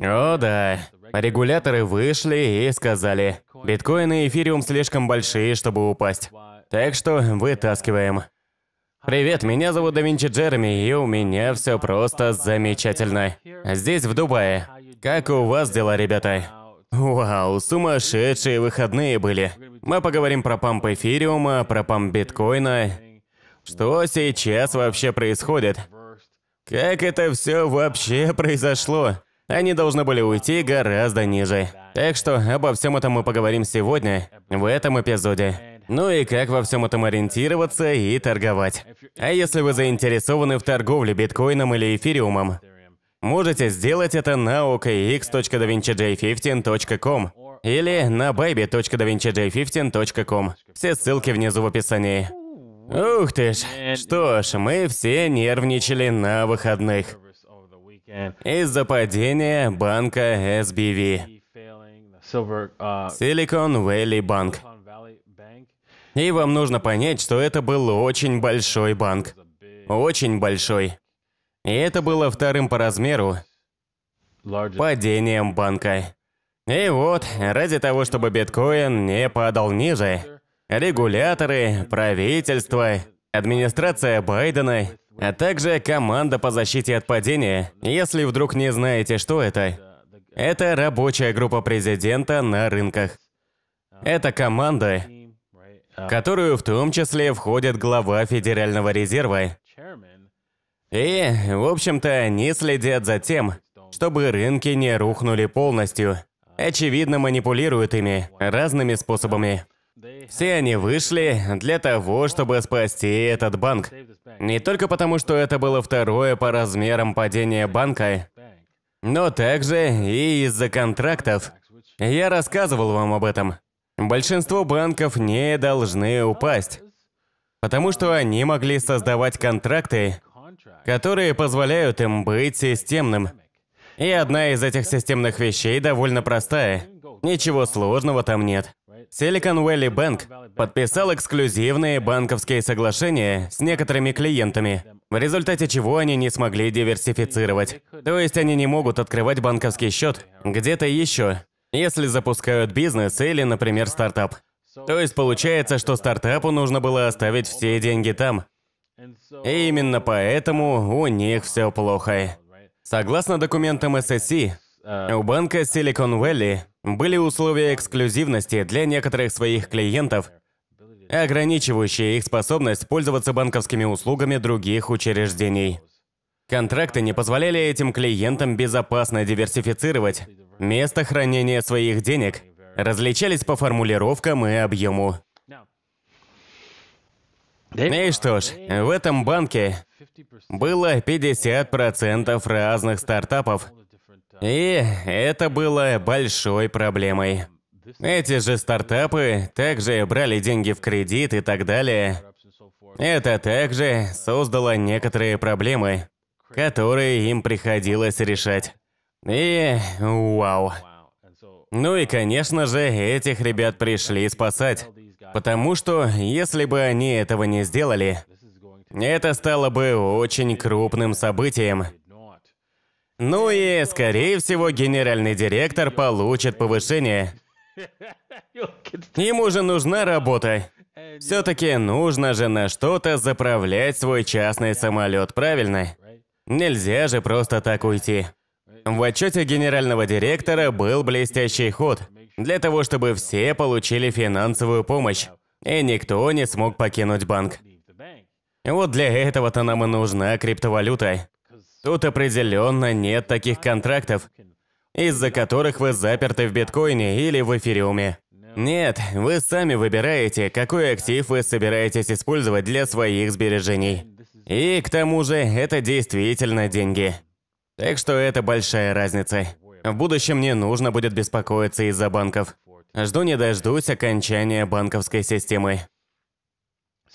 О да. Регуляторы вышли и сказали, биткоин и эфириум слишком большие, чтобы упасть. Так что вытаскиваем. Привет, меня зовут Давинчи Винчи Джереми, и у меня все просто замечательно. Здесь, в Дубае. Как у вас дела, ребята? Вау, сумасшедшие выходные были. Мы поговорим про памп эфириума, про памп биткоина. Что сейчас вообще происходит? Как это все вообще произошло? они должны были уйти гораздо ниже. Так что обо всем этом мы поговорим сегодня, в этом эпизоде. Ну и как во всем этом ориентироваться и торговать. А если вы заинтересованы в торговле биткоином или эфириумом, можете сделать это на okx.davincij15.com или на baby.davincij15.com. Все ссылки внизу в описании. Ух ты ж. Что ж, мы все нервничали на выходных из-за падения банка SBV, а, Silicon Valley Bank. И вам нужно понять, что это был очень большой банк. Очень большой. И это было вторым по размеру падением банка. И вот, ради того, чтобы биткоин не падал ниже, регуляторы, правительство, администрация Байдена а также команда по защите от падения, если вдруг не знаете, что это. Это рабочая группа президента на рынках. Это команда, которую в том числе входит глава Федерального резерва. И, в общем-то, они следят за тем, чтобы рынки не рухнули полностью. Очевидно, манипулируют ими разными способами. Все они вышли для того, чтобы спасти этот банк. Не только потому, что это было второе по размерам падение банка, но также и из-за контрактов. Я рассказывал вам об этом. Большинство банков не должны упасть, потому что они могли создавать контракты, которые позволяют им быть системным. И одна из этих системных вещей довольно простая. Ничего сложного там нет. Silicon Valley Bank подписал эксклюзивные банковские соглашения с некоторыми клиентами, в результате чего они не смогли диверсифицировать. То есть они не могут открывать банковский счет где-то еще, если запускают бизнес или, например, стартап. То есть получается, что стартапу нужно было оставить все деньги там. И именно поэтому у них все плохо. Согласно документам SSC, у банка Silicon Valley были условия эксклюзивности для некоторых своих клиентов, ограничивающие их способность пользоваться банковскими услугами других учреждений. Контракты не позволяли этим клиентам безопасно диверсифицировать место хранения своих денег, различались по формулировкам и объему. И что ж, в этом банке было 50% разных стартапов, и это было большой проблемой. Эти же стартапы также брали деньги в кредит и так далее. Это также создало некоторые проблемы, которые им приходилось решать. И вау. Ну и, конечно же, этих ребят пришли спасать. Потому что, если бы они этого не сделали, это стало бы очень крупным событием. Ну и, скорее всего, генеральный директор получит повышение. Ему же нужна работа. Все-таки нужно же на что-то заправлять свой частный самолет, правильно? Нельзя же просто так уйти. В отчете генерального директора был блестящий ход для того, чтобы все получили финансовую помощь, и никто не смог покинуть банк. Вот для этого-то нам и нужна криптовалюта. Тут определенно нет таких контрактов, из-за которых вы заперты в биткоине или в эфириуме. Нет, вы сами выбираете, какой актив вы собираетесь использовать для своих сбережений. И к тому же, это действительно деньги. Так что это большая разница. В будущем мне нужно будет беспокоиться из-за банков. Жду не дождусь окончания банковской системы.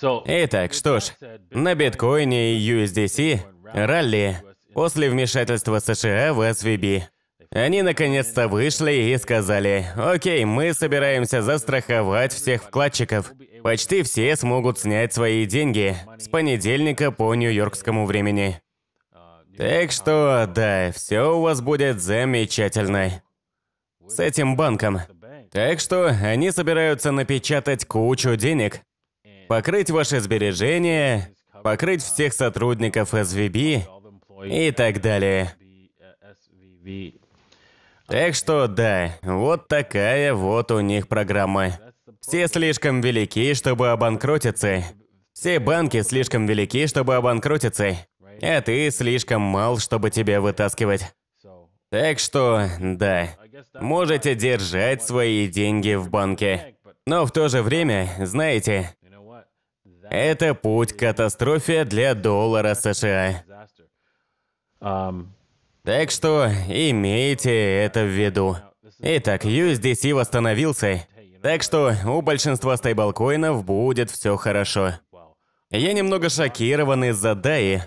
Итак, что ж, на биткоине и USDC ралли после вмешательства США в СВБ. Они наконец-то вышли и сказали, «Окей, мы собираемся застраховать всех вкладчиков. Почти все смогут снять свои деньги с понедельника по нью-йоркскому времени». Так что, да, все у вас будет замечательно. С этим банком. Так что они собираются напечатать кучу денег, покрыть ваши сбережения, покрыть всех сотрудников СВБ и так далее. Так что да, вот такая вот у них программа. Все слишком велики, чтобы обанкротиться. Все банки слишком велики, чтобы обанкротиться. А ты слишком мал, чтобы тебя вытаскивать. Так что, да, можете держать свои деньги в банке. Но в то же время, знаете, это путь к катастрофе для доллара США. Так что имейте это в виду. Итак, USDC восстановился, так что у большинства стейблкоинов будет все хорошо. Я немного шокирован из-за DAI.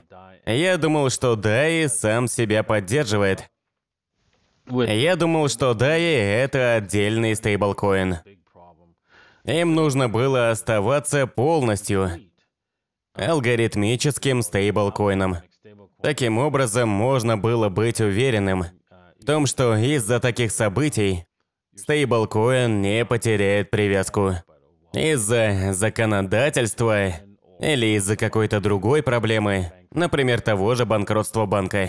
Я думал, что DAI сам себя поддерживает. Я думал, что DAI — это отдельный стейблкоин. Им нужно было оставаться полностью алгоритмическим стейблкоином. Таким образом, можно было быть уверенным в том, что из-за таких событий стейблкоин не потеряет привязку. Из-за законодательства или из-за какой-то другой проблемы, например, того же банкротства банка.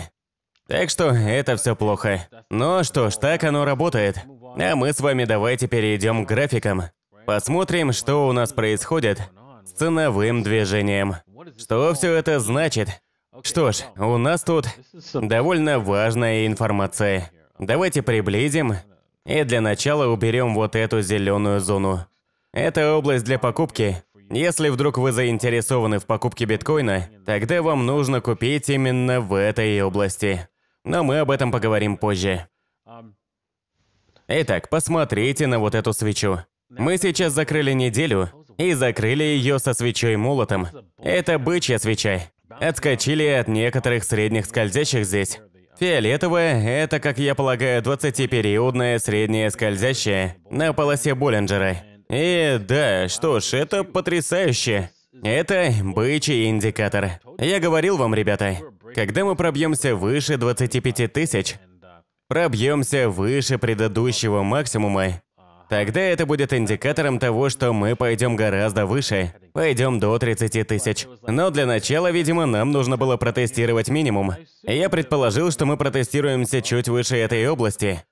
Так что это все плохо. Но что ж, так оно работает. А мы с вами давайте перейдем к графикам. Посмотрим, что у нас происходит с ценовым движением. Что все это значит? Что ж, у нас тут довольно важная информация. Давайте приблизим и для начала уберем вот эту зеленую зону. Это область для покупки. Если вдруг вы заинтересованы в покупке биткоина, тогда вам нужно купить именно в этой области. Но мы об этом поговорим позже. Итак, посмотрите на вот эту свечу. Мы сейчас закрыли неделю и закрыли ее со свечой молотом. Это бычья свеча отскочили от некоторых средних скользящих здесь. Фиолетовое – это, как я полагаю, 20-периодное среднее скользящее на полосе Боллинджера. И да, что ж, это потрясающе. Это бычий индикатор. Я говорил вам, ребята, когда мы пробьемся выше 25 тысяч, пробьемся выше предыдущего максимума, Тогда это будет индикатором того, что мы пойдем гораздо выше. Пойдем до 30 тысяч. Но для начала, видимо, нам нужно было протестировать минимум. Я предположил, что мы протестируемся чуть выше этой области.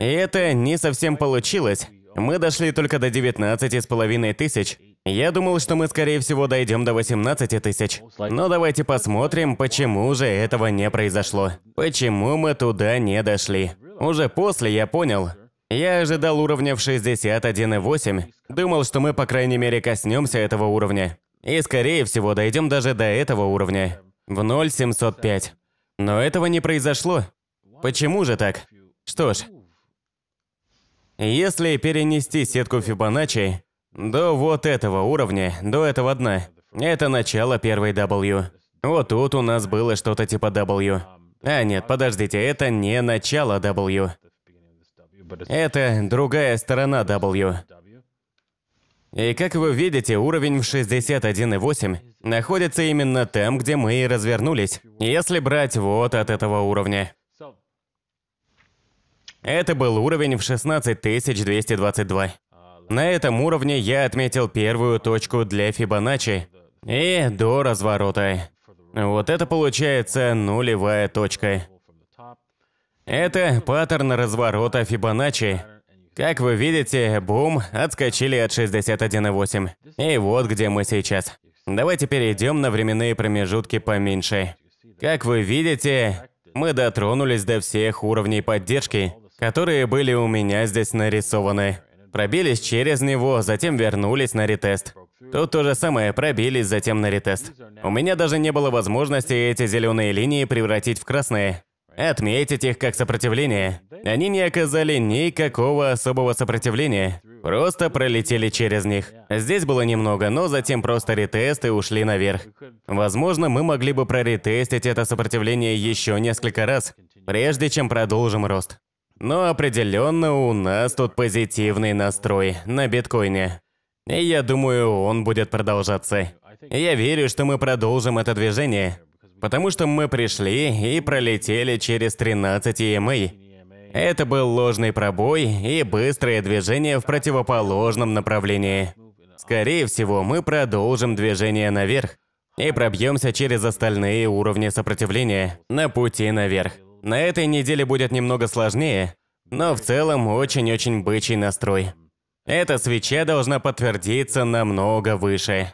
И это не совсем получилось. Мы дошли только до с половиной тысяч. Я думал, что мы, скорее всего, дойдем до 18 тысяч. Но давайте посмотрим, почему же этого не произошло. Почему мы туда не дошли. Уже после я понял, я ожидал уровня в 61,8, думал, что мы по крайней мере коснемся этого уровня. И скорее всего дойдем даже до этого уровня, в 0,705. Но этого не произошло. Почему же так? Что ж, если перенести сетку Фибоначчи до вот этого уровня, до этого дна, это начало первой W. Вот тут у нас было что-то типа W. А нет, подождите, это не начало W. Это другая сторона W. И как вы видите, уровень в 61.8 находится именно там, где мы и развернулись, если брать вот от этого уровня. Это был уровень в 16222. На этом уровне я отметил первую точку для Фибоначчи и до разворота. Вот это получается нулевая точка. Это паттерн разворота Фибоначчи. Как вы видите, бум, отскочили от 61,8. И вот где мы сейчас. Давайте перейдем на временные промежутки поменьше. Как вы видите, мы дотронулись до всех уровней поддержки, которые были у меня здесь нарисованы. Пробились через него, затем вернулись на ретест. Тут то же самое, пробились, затем на ретест. У меня даже не было возможности эти зеленые линии превратить в красные. Отметить их как сопротивление. Они не оказали никакого особого сопротивления, просто пролетели через них. Здесь было немного, но затем просто ретесты ушли наверх. Возможно, мы могли бы проретестить это сопротивление еще несколько раз, прежде чем продолжим рост. Но определенно у нас тут позитивный настрой на биткоине. И я думаю, он будет продолжаться. Я верю, что мы продолжим это движение потому что мы пришли и пролетели через 13 EMA. Это был ложный пробой и быстрое движение в противоположном направлении. Скорее всего, мы продолжим движение наверх и пробьемся через остальные уровни сопротивления на пути наверх. На этой неделе будет немного сложнее, но в целом очень-очень бычий настрой. Эта свеча должна подтвердиться намного выше.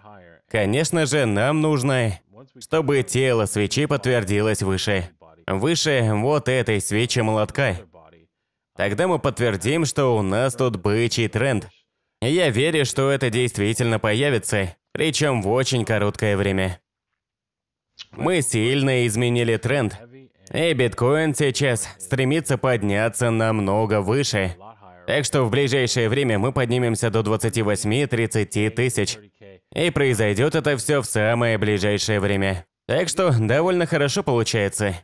Конечно же, нам нужно чтобы тело свечи подтвердилось выше. Выше вот этой свечи молотка. Тогда мы подтвердим, что у нас тут бычий тренд. Я верю, что это действительно появится, причем в очень короткое время. Мы сильно изменили тренд, и биткоин сейчас стремится подняться намного выше. Так что в ближайшее время мы поднимемся до 28-30 тысяч. И произойдет это все в самое ближайшее время. Так что довольно хорошо получается.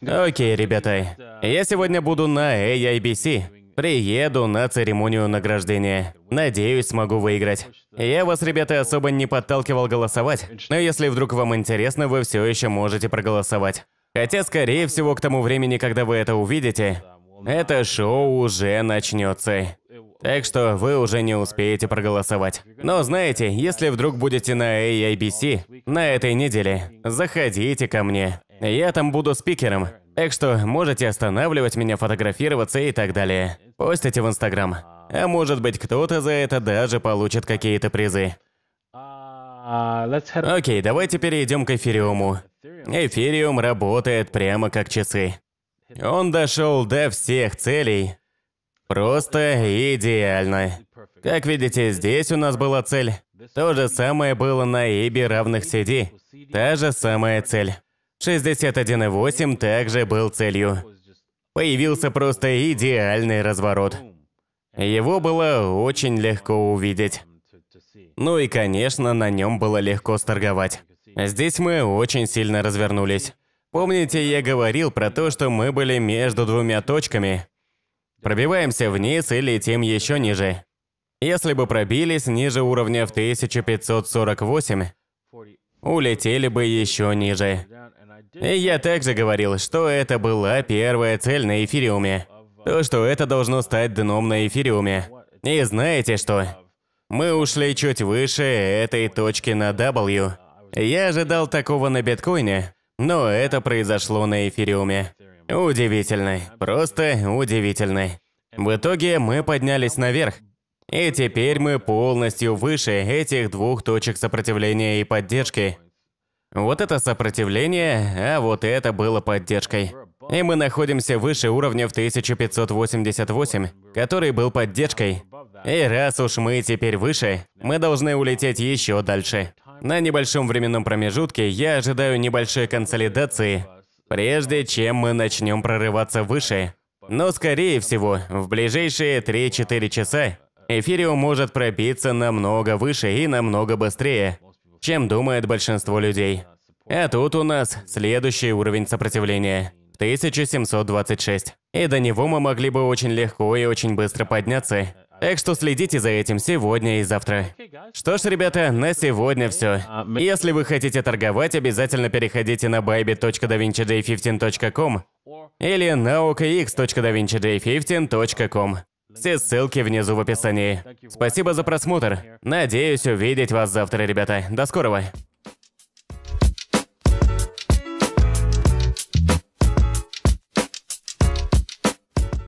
Окей, ребята. Я сегодня буду на AIBC. Приеду на церемонию награждения. Надеюсь, смогу выиграть. Я вас, ребята, особо не подталкивал голосовать, но если вдруг вам интересно, вы все еще можете проголосовать. Хотя, скорее всего, к тому времени, когда вы это увидите, это шоу уже начнется. Так что вы уже не успеете проголосовать. Но знаете, если вдруг будете на AIBC на этой неделе, заходите ко мне. Я там буду спикером, так что можете останавливать меня, фотографироваться и так далее. Постите в Инстаграм. А может быть, кто-то за это даже получит какие-то призы. Окей, давайте перейдем к эфириуму. Эфириум работает прямо как часы. Он дошел до всех целей, Просто идеально. Как видите, здесь у нас была цель. То же самое было на ибе равных CD. Та же самая цель. 61.8 также был целью. Появился просто идеальный разворот. Его было очень легко увидеть. Ну и, конечно, на нем было легко сторговать. Здесь мы очень сильно развернулись. Помните, я говорил про то, что мы были между двумя точками? Пробиваемся вниз и летим еще ниже. Если бы пробились ниже уровня в 1548, улетели бы еще ниже. И я также говорил, что это была первая цель на эфириуме. То, что это должно стать дном на эфириуме. И знаете что? Мы ушли чуть выше этой точки на W. Я ожидал такого на биткоине, но это произошло на эфириуме. Удивительный, просто удивительный. В итоге мы поднялись наверх, и теперь мы полностью выше этих двух точек сопротивления и поддержки. Вот это сопротивление, а вот это было поддержкой. И мы находимся выше уровня в 1588, который был поддержкой. И раз уж мы теперь выше, мы должны улететь еще дальше. На небольшом временном промежутке я ожидаю небольшой консолидации, прежде чем мы начнем прорываться выше. Но, скорее всего, в ближайшие 3-4 часа эфириум может пробиться намного выше и намного быстрее, чем думает большинство людей. А тут у нас следующий уровень сопротивления – 1726. И до него мы могли бы очень легко и очень быстро подняться. Так что следите за этим сегодня и завтра. Что ж, ребята, на сегодня все. Если вы хотите торговать, обязательно переходите на bybit.davinci.j15.com или на okx.davinci.j15.com. Все ссылки внизу в описании. Спасибо за просмотр. Надеюсь увидеть вас завтра, ребята. До скорого.